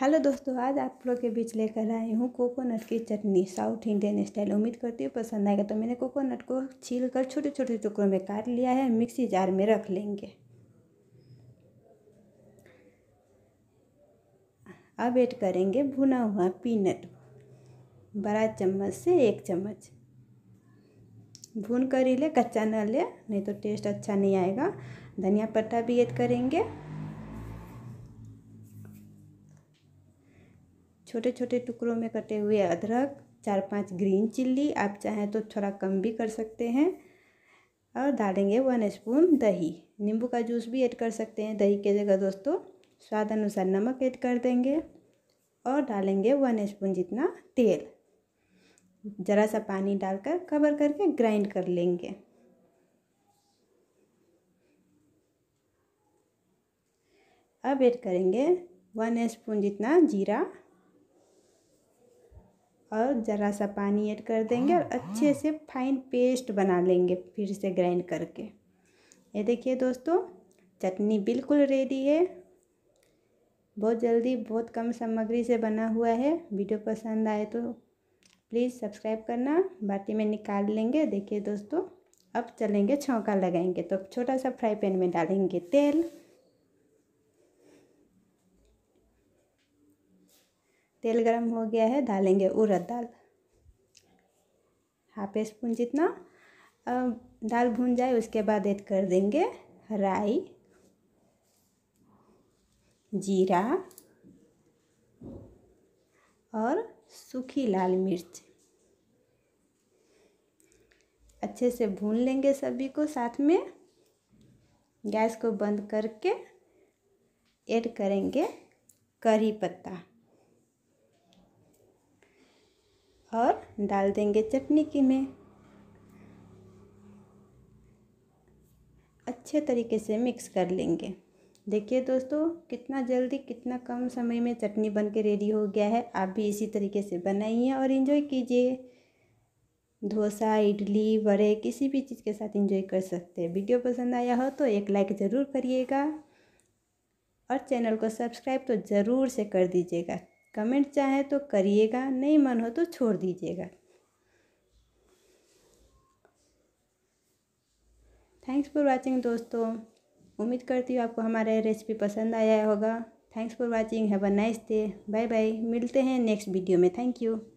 Hello दोस्तों आज आप लोग के बीच लेकर आई हूँ कोकोनट की चटनी साउथ इंडियन स्टाइल उम्मीद करती हूँ पसंद आएगा तो मैंने कोकोनट को छील कर छोटे छोटे टुकड़ों में काट लिया है मिक्सी जार में रख लेंगे अब ऐड करेंगे भुना हुआ पीनट बड़ा चम्मच से एक चम्मच भून कर ही ले कच्चा न ले नहीं तो टेस्ट अच्छा नहीं आएगा धनिया पत्ता भी ऐड करेंगे छोटे छोटे टुकड़ों में कटे हुए अदरक चार पांच ग्रीन चिल्ली आप चाहें तो थोड़ा कम भी कर सकते हैं और डालेंगे वन स्पून दही नींबू का जूस भी ऐड कर सकते हैं दही के जगह दोस्तों स्वाद अनुसार नमक ऐड कर देंगे और डालेंगे वन स्पून जितना तेल ज़रा सा पानी डालकर कवर करके ग्राइंड कर लेंगे अब ऐड करेंगे वन स्पून जितना जीरा और ज़रा सा पानी ऐड कर देंगे और हाँ, अच्छे हाँ। से फाइन पेस्ट बना लेंगे फिर से ग्राइंड करके ये देखिए दोस्तों चटनी बिल्कुल रेडी है बहुत जल्दी बहुत कम सामग्री से बना हुआ है वीडियो पसंद आए तो प्लीज़ सब्सक्राइब करना बाटी में निकाल लेंगे देखिए दोस्तों अब चलेंगे छौंका लगाएंगे तो छोटा सा फ्राई पैन में डालेंगे तेल तेल गरम हो गया है डालेंगे उड़द दाल हाफ स्पून जितना दाल भून जाए उसके बाद ऐड कर देंगे राई जीरा और सूखी लाल मिर्च अच्छे से भून लेंगे सभी को साथ में गैस को बंद करके ऐड करेंगे करी पत्ता और डाल देंगे चटनी की में अच्छे तरीके से मिक्स कर लेंगे देखिए दोस्तों कितना जल्दी कितना कम समय में चटनी बन के रेडी हो गया है आप भी इसी तरीके से बनाइए और इन्जॉय कीजिए डोसा इडली वड़े किसी भी चीज़ के साथ इंजॉय कर सकते हैं वीडियो पसंद आया हो तो एक लाइक ज़रूर करिएगा और चैनल को सब्सक्राइब तो ज़रूर से कर दीजिएगा कमेंट चाहे तो करिएगा नहीं मन हो तो छोड़ दीजिएगा थैंक्स फॉर वाचिंग दोस्तों उम्मीद करती हूँ आपको हमारा रेसिपी पसंद आया होगा thanks for watching have a nice day bye bye मिलते हैं नेक्स्ट वीडियो में थैंक यू